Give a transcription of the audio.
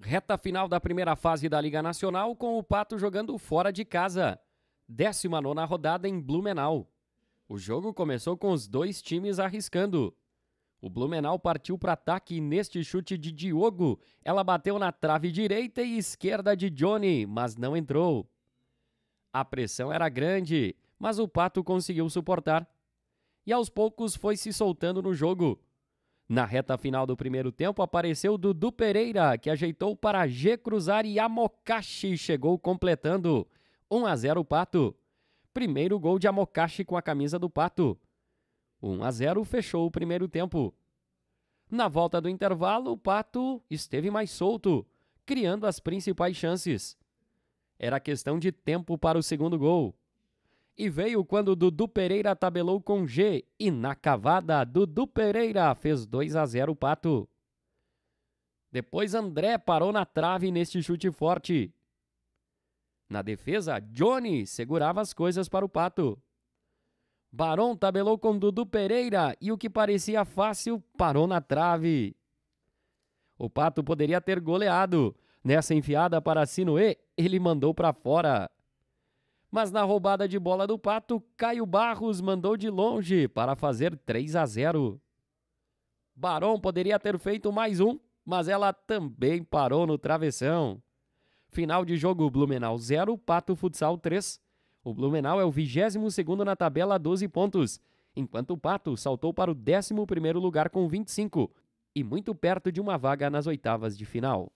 Reta final da primeira fase da Liga Nacional com o Pato jogando fora de casa. 19 rodada em Blumenau. O jogo começou com os dois times arriscando. O Blumenau partiu para ataque e neste chute de Diogo, ela bateu na trave direita e esquerda de Johnny, mas não entrou. A pressão era grande, mas o Pato conseguiu suportar. E aos poucos foi se soltando no jogo, na reta final do primeiro tempo, apareceu Dudu Pereira, que ajeitou para G cruzar e Amokashi chegou completando. 1 a 0 o Pato. Primeiro gol de Amokashi com a camisa do Pato. 1 a 0 fechou o primeiro tempo. Na volta do intervalo, o Pato esteve mais solto, criando as principais chances. Era questão de tempo para o segundo gol e veio quando Dudu Pereira tabelou com G e na cavada Dudu Pereira fez 2 a 0 o Pato. Depois André parou na trave neste chute forte. Na defesa, Johnny segurava as coisas para o Pato. Barão tabelou com Dudu Pereira e o que parecia fácil parou na trave. O Pato poderia ter goleado. Nessa enfiada para Sinoé, ele mandou para fora. Mas na roubada de bola do Pato, Caio Barros mandou de longe para fazer 3 a 0. Barão poderia ter feito mais um, mas ela também parou no travessão. Final de jogo Blumenau 0, Pato Futsal 3. O Blumenau é o 22º na tabela a 12 pontos, enquanto o Pato saltou para o 11º lugar com 25 e muito perto de uma vaga nas oitavas de final.